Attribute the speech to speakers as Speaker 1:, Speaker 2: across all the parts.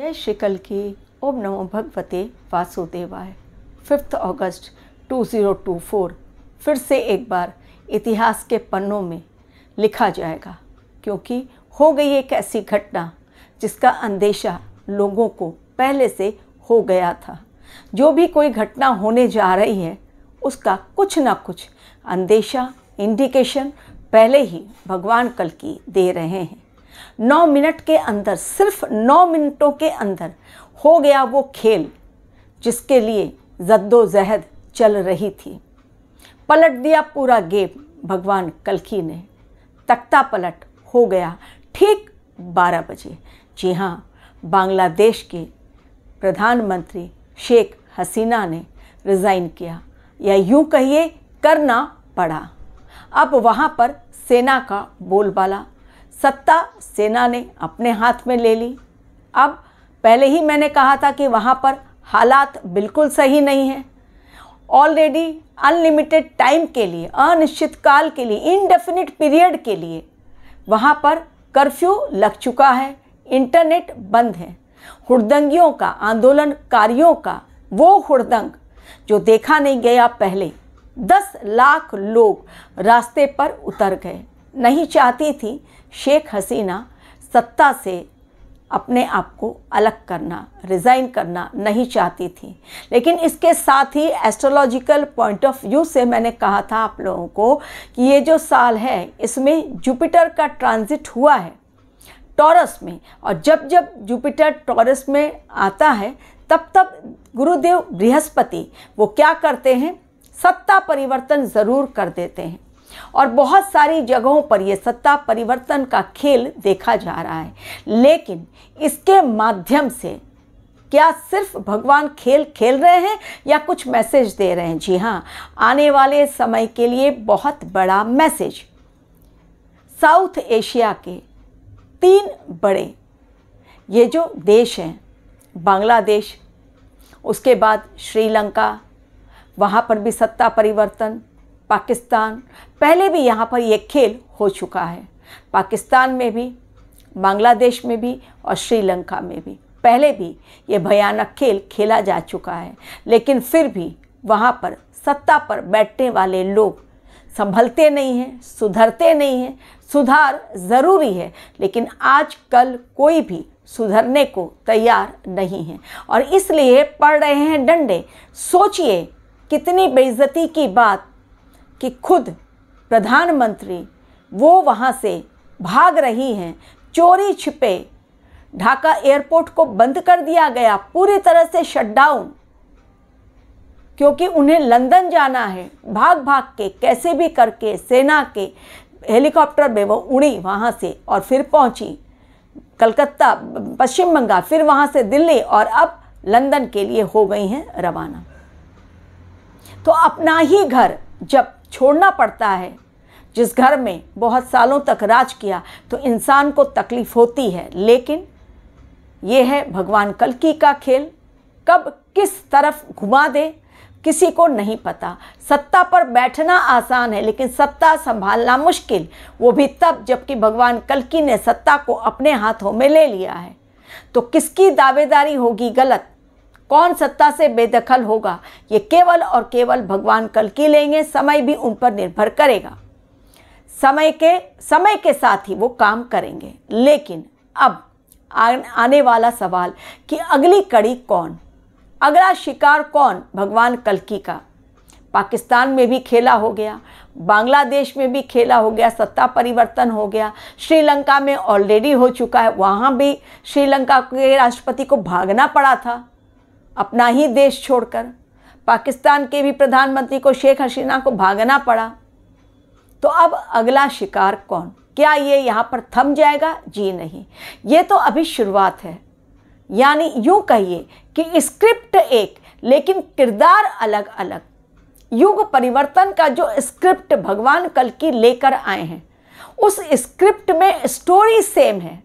Speaker 1: जय शिकल की ओम नमो भगवते वासुदेवाय फिफ्थ अगस्त 2024 फिर से एक बार इतिहास के पन्नों में लिखा जाएगा क्योंकि हो गई एक ऐसी घटना जिसका अंदेशा लोगों को पहले से हो गया था जो भी कोई घटना होने जा रही है उसका कुछ ना कुछ अंदेशा इंडिकेशन पहले ही भगवान कल की दे रहे हैं नौ मिनट के अंदर सिर्फ नौ मिनटों के अंदर हो गया वो खेल जिसके लिए जद्दोजहद चल रही थी पलट दिया पूरा गेम भगवान कलकी ने तख्ता पलट हो गया ठीक 12 बजे जी हाँ बांग्लादेश के प्रधानमंत्री शेख हसीना ने रिज़ाइन किया या यूं कहिए करना पड़ा अब वहाँ पर सेना का बोलबाला सत्ता सेना ने अपने हाथ में ले ली अब पहले ही मैंने कहा था कि वहाँ पर हालात बिल्कुल सही नहीं है ऑलरेडी अनलिमिटेड टाइम के लिए अनिश्चित काल के लिए इनडेफिनिट पीरियड के लिए वहाँ पर कर्फ्यू लग चुका है इंटरनेट बंद है हुड़दंगियों का आंदोलनकारियों का वो हुड़दंग जो देखा नहीं गया पहले दस लाख लोग रास्ते पर उतर गए नहीं चाहती थी शेख हसीना सत्ता से अपने आप को अलग करना रिज़ाइन करना नहीं चाहती थी लेकिन इसके साथ ही एस्ट्रोलॉजिकल पॉइंट ऑफ व्यू से मैंने कहा था आप लोगों को कि ये जो साल है इसमें जुपिटर का ट्रांजिट हुआ है टॉरस में और जब जब जुपिटर टॉरस में आता है तब तब गुरुदेव बृहस्पति वो क्या करते हैं सत्ता परिवर्तन ज़रूर कर देते हैं और बहुत सारी जगहों पर ये सत्ता परिवर्तन का खेल देखा जा रहा है लेकिन इसके माध्यम से क्या सिर्फ भगवान खेल खेल रहे हैं या कुछ मैसेज दे रहे हैं जी हाँ आने वाले समय के लिए बहुत बड़ा मैसेज साउथ एशिया के तीन बड़े ये जो देश हैं बांग्लादेश उसके बाद श्रीलंका वहाँ पर भी सत्ता परिवर्तन पाकिस्तान पहले भी यहाँ पर ये खेल हो चुका है पाकिस्तान में भी बांग्लादेश में भी और श्रीलंका में भी पहले भी ये भयानक खेल खेला जा चुका है लेकिन फिर भी वहाँ पर सत्ता पर बैठने वाले लोग संभलते नहीं हैं सुधरते नहीं हैं सुधार ज़रूरी है लेकिन आज कल कोई भी सुधरने को तैयार नहीं है और इसलिए पढ़ रहे हैं डंडे सोचिए कितनी बेइज्जती की बात कि खुद प्रधानमंत्री वो वहाँ से भाग रही हैं चोरी छिपे ढाका एयरपोर्ट को बंद कर दिया गया पूरी तरह से शटडाउन क्योंकि उन्हें लंदन जाना है भाग भाग के कैसे भी करके सेना के हेलीकॉप्टर में वो उड़ी वहाँ से और फिर पहुँची कलकत्ता पश्चिम बंगाल फिर वहाँ से दिल्ली और अब लंदन के लिए हो गई हैं रवाना तो अपना ही घर जब छोड़ना पड़ता है जिस घर में बहुत सालों तक राज किया तो इंसान को तकलीफ होती है लेकिन ये है भगवान कलकी का खेल कब किस तरफ घुमा दे किसी को नहीं पता सत्ता पर बैठना आसान है लेकिन सत्ता संभालना मुश्किल वो भी तब जबकि भगवान कलकी ने सत्ता को अपने हाथों में ले लिया है तो किसकी दावेदारी होगी गलत कौन सत्ता से बेदखल होगा ये केवल और केवल भगवान कल की लेंगे समय भी उन पर निर्भर करेगा समय के समय के साथ ही वो काम करेंगे लेकिन अब आने वाला सवाल कि अगली कड़ी कौन अगला शिकार कौन भगवान कलकी का पाकिस्तान में भी खेला हो गया बांग्लादेश में भी खेला हो गया सत्ता परिवर्तन हो गया श्रीलंका में ऑलरेडी हो चुका है वहाँ भी श्रीलंका के राष्ट्रपति को भागना पड़ा था अपना ही देश छोड़कर पाकिस्तान के भी प्रधानमंत्री को शेख हसीना को भागना पड़ा तो अब अगला शिकार कौन क्या ये यहाँ पर थम जाएगा जी नहीं ये तो अभी शुरुआत है यानी यूँ कहिए कि स्क्रिप्ट एक लेकिन किरदार अलग अलग युग परिवर्तन का जो स्क्रिप्ट भगवान कल की लेकर आए हैं उस स्क्रिप्ट में स्टोरी सेम है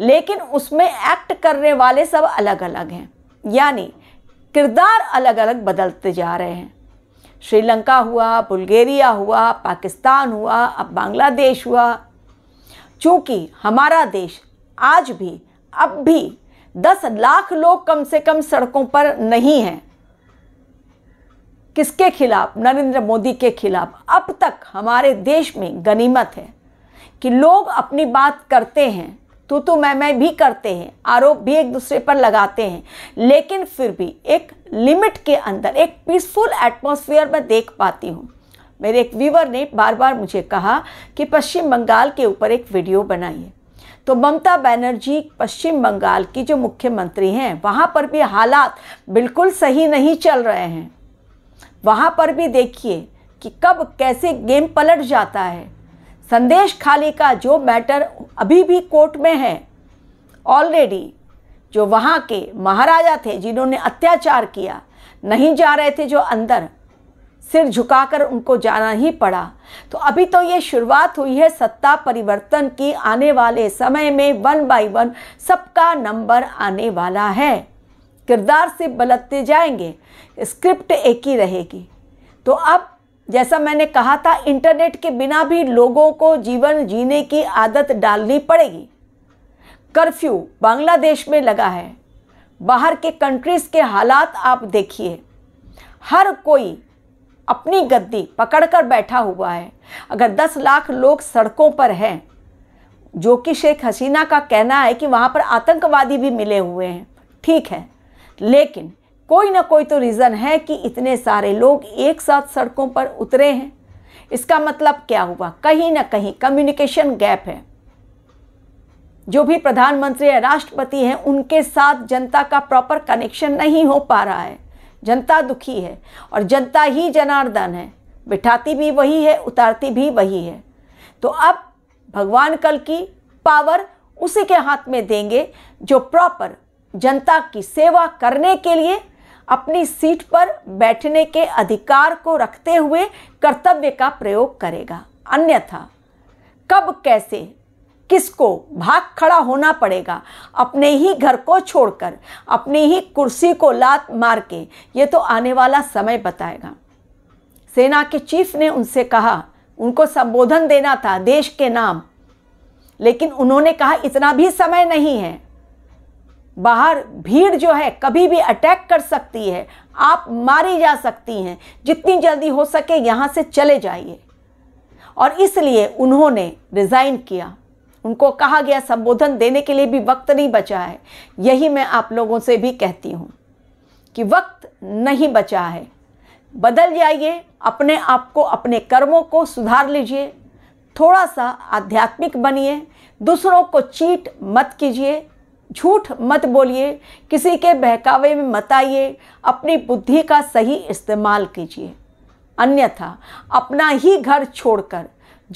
Speaker 1: लेकिन उसमें एक्ट करने वाले सब अलग अलग हैं यानी किरदार अलग अलग बदलते जा रहे हैं श्रीलंका हुआ बुल्गेरिया हुआ पाकिस्तान हुआ अब बांग्लादेश हुआ चूँकि हमारा देश आज भी अब भी दस लाख लोग कम से कम सड़कों पर नहीं हैं किसके खिलाफ नरेंद्र मोदी के खिलाफ अब तक हमारे देश में गनीमत है कि लोग अपनी बात करते हैं तू तू तो मैं मैं भी करते हैं आरोप भी एक दूसरे पर लगाते हैं लेकिन फिर भी एक लिमिट के अंदर एक पीसफुल एटमोसफियर में देख पाती हूँ मेरे एक व्यूवर ने बार बार मुझे कहा कि पश्चिम बंगाल के ऊपर एक वीडियो बनाइए तो ममता बनर्जी पश्चिम बंगाल की जो मुख्यमंत्री हैं वहाँ पर भी हालात बिल्कुल सही नहीं चल रहे हैं वहाँ पर भी देखिए कि कब कैसे गेम पलट जाता है संदेश खाली का जो मैटर अभी भी कोर्ट में है ऑलरेडी जो वहाँ के महाराजा थे जिन्होंने अत्याचार किया नहीं जा रहे थे जो अंदर सिर झुकाकर उनको जाना ही पड़ा तो अभी तो ये शुरुआत हुई है सत्ता परिवर्तन की आने वाले समय में वन बाय वन सबका नंबर आने वाला है किरदार से बलतते जाएंगे स्क्रिप्ट एक ही रहेगी तो अब जैसा मैंने कहा था इंटरनेट के बिना भी लोगों को जीवन जीने की आदत डालनी पड़ेगी कर्फ्यू बांग्लादेश में लगा है बाहर के कंट्रीज़ के हालात आप देखिए हर कोई अपनी गद्दी पकड़कर बैठा हुआ है अगर 10 लाख लोग सड़कों पर हैं जो कि शेख हसीना का कहना है कि वहाँ पर आतंकवादी भी मिले हुए हैं ठीक है लेकिन कोई ना कोई तो रीज़न है कि इतने सारे लोग एक साथ सड़कों पर उतरे हैं इसका मतलब क्या हुआ कहीं ना कहीं कम्युनिकेशन गैप है जो भी प्रधानमंत्री या राष्ट्रपति हैं उनके साथ जनता का प्रॉपर कनेक्शन नहीं हो पा रहा है जनता दुखी है और जनता ही जनार्दन है बिठाती भी वही है उतारती भी वही है तो अब भगवान कल की पावर उसी के हाथ में देंगे जो प्रॉपर जनता की सेवा करने के लिए अपनी सीट पर बैठने के अधिकार को रखते हुए कर्तव्य का प्रयोग करेगा अन्यथा कब कैसे किसको भाग खड़ा होना पड़ेगा अपने ही घर को छोड़कर अपनी ही कुर्सी को लात मार के ये तो आने वाला समय बताएगा सेना के चीफ ने उनसे कहा उनको संबोधन देना था देश के नाम लेकिन उन्होंने कहा इतना भी समय नहीं है बाहर भीड़ जो है कभी भी अटैक कर सकती है आप मारी जा सकती हैं जितनी जल्दी हो सके यहाँ से चले जाइए और इसलिए उन्होंने रिज़ाइन किया उनको कहा गया संबोधन देने के लिए भी वक्त नहीं बचा है यही मैं आप लोगों से भी कहती हूँ कि वक्त नहीं बचा है बदल जाइए अपने आप को अपने कर्मों को सुधार लीजिए थोड़ा सा आध्यात्मिक बनिए दूसरों को चीट मत कीजिए झूठ मत बोलिए किसी के बहकावे में मत आइए अपनी बुद्धि का सही इस्तेमाल कीजिए अन्यथा अपना ही घर छोड़कर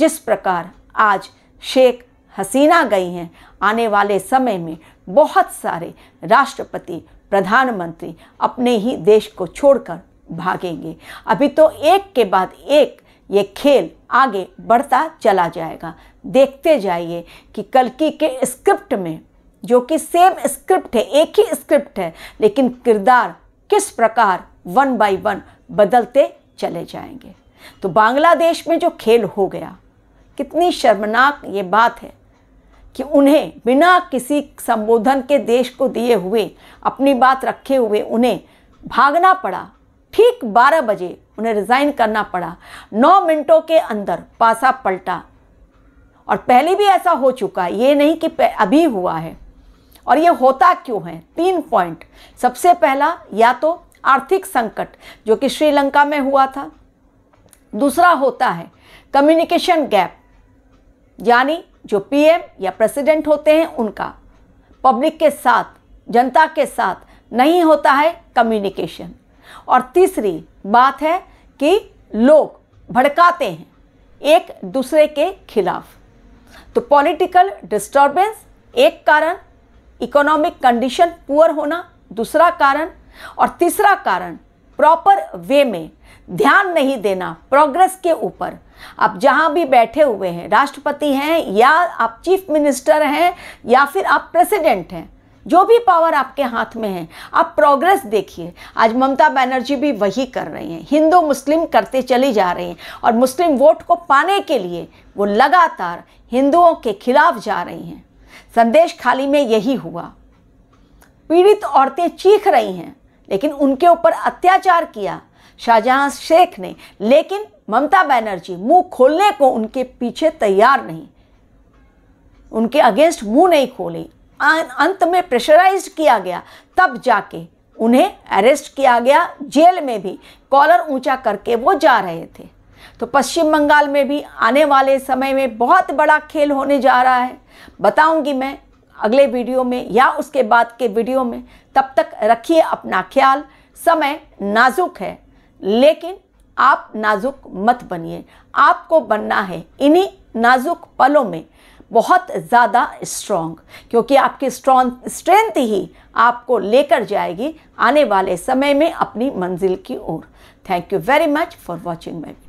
Speaker 1: जिस प्रकार आज शेख हसीना गई हैं आने वाले समय में बहुत सारे राष्ट्रपति प्रधानमंत्री अपने ही देश को छोड़कर भागेंगे अभी तो एक के बाद एक ये खेल आगे बढ़ता चला जाएगा देखते जाइए कि कल की के स्क्रिप्ट में जो कि सेम स्क्रिप्ट है एक ही स्क्रिप्ट है लेकिन किरदार किस प्रकार वन बाय वन बदलते चले जाएंगे तो बांग्लादेश में जो खेल हो गया कितनी शर्मनाक ये बात है कि उन्हें बिना किसी संबोधन के देश को दिए हुए अपनी बात रखे हुए उन्हें भागना पड़ा ठीक 12 बजे उन्हें रिज़ाइन करना पड़ा 9 मिनटों के अंदर पासा पलटा और पहले भी ऐसा हो चुका है ये नहीं कि अभी हुआ है और ये होता क्यों है तीन पॉइंट सबसे पहला या तो आर्थिक संकट जो कि श्रीलंका में हुआ था दूसरा होता है कम्युनिकेशन गैप यानी जो पीएम या प्रेसिडेंट होते हैं उनका पब्लिक के साथ जनता के साथ नहीं होता है कम्युनिकेशन और तीसरी बात है कि लोग भड़काते हैं एक दूसरे के खिलाफ तो पॉलिटिकल डिस्टर्बेंस एक कारण इकोनॉमिक कंडीशन पुअर होना दूसरा कारण और तीसरा कारण प्रॉपर वे में ध्यान नहीं देना प्रोग्रेस के ऊपर आप जहां भी बैठे हुए हैं राष्ट्रपति हैं या आप चीफ मिनिस्टर हैं या फिर आप प्रेसिडेंट हैं जो भी पावर आपके हाथ में है आप प्रोग्रेस देखिए आज ममता बनर्जी भी वही कर रही हैं हिंदू मुस्लिम करते चली जा रही हैं और मुस्लिम वोट को पाने के लिए वो लगातार हिंदुओं के खिलाफ जा रही हैं संदेश खाली में यही हुआ पीड़ित औरतें चीख रही हैं लेकिन उनके ऊपर अत्याचार किया शाहजहां शेख ने लेकिन ममता बनर्जी मुंह खोलने को उनके पीछे तैयार नहीं उनके अगेंस्ट मुंह नहीं खोली अं-, अंत में प्रेशराइज किया गया तब जाके उन्हें अरेस्ट किया गया जेल में भी कॉलर ऊंचा करके वो जा रहे थे तो पश्चिम बंगाल में भी आने वाले समय में बहुत बड़ा खेल होने जा रहा है बताऊंगी मैं अगले वीडियो में या उसके बाद के वीडियो में तब तक रखिए अपना ख्याल समय नाजुक है लेकिन आप नाजुक मत बनिए आपको बनना है इन्हीं नाजुक पलों में बहुत ज़्यादा स्ट्रॉन्ग क्योंकि आपकी स्ट्रॉन्ग स्ट्रेंथ ही आपको लेकर जाएगी आने वाले समय में अपनी मंजिल की ओर thank you very much for watching my